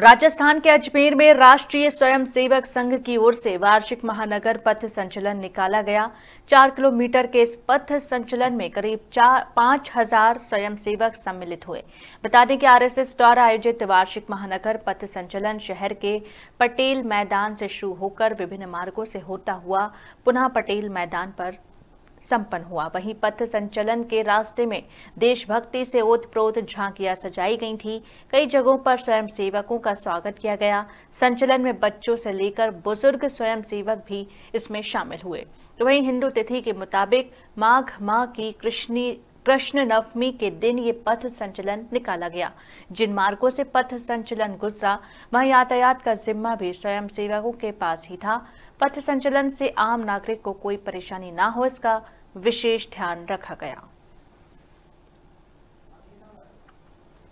राजस्थान के अजमेर में राष्ट्रीय स्वयंसेवक संघ की ओर से वार्षिक महानगर पथ संचलन निकाला गया चार किलोमीटर के इस पथ संचलन में करीब चार पाँच हजार स्वयंसेवक सम्मिलित हुए बता दें कि आरएसएस द्वारा आयोजित वार्षिक महानगर पथ संचलन शहर के पटेल मैदान से शुरू होकर विभिन्न मार्गों से होता हुआ पुनः पटेल मैदान पर संपन्न हुआ वहीं पथ संचलन के रास्ते में देशभक्ति से ओत प्रोत झांकियां सजाई गई थी कई जगहों पर सेवकों का स्वागत किया गया संचलन में बच्चों से लेकर बुजुर्ग सेवक भी इसमें शामिल हुए वहीं हिंदू तिथि के मुताबिक माघ माह की कृष्णी कृष्ण नवमी के दिन ये पथ संचलन निकाला गया जिन मार्गों से पथ संचलन गुजरा वह यातायात का जिम्मा भी स्वयं सेवकों के पास ही था पथ संचलन से आम नागरिक को कोई परेशानी ना हो इसका विशेष ध्यान रखा गया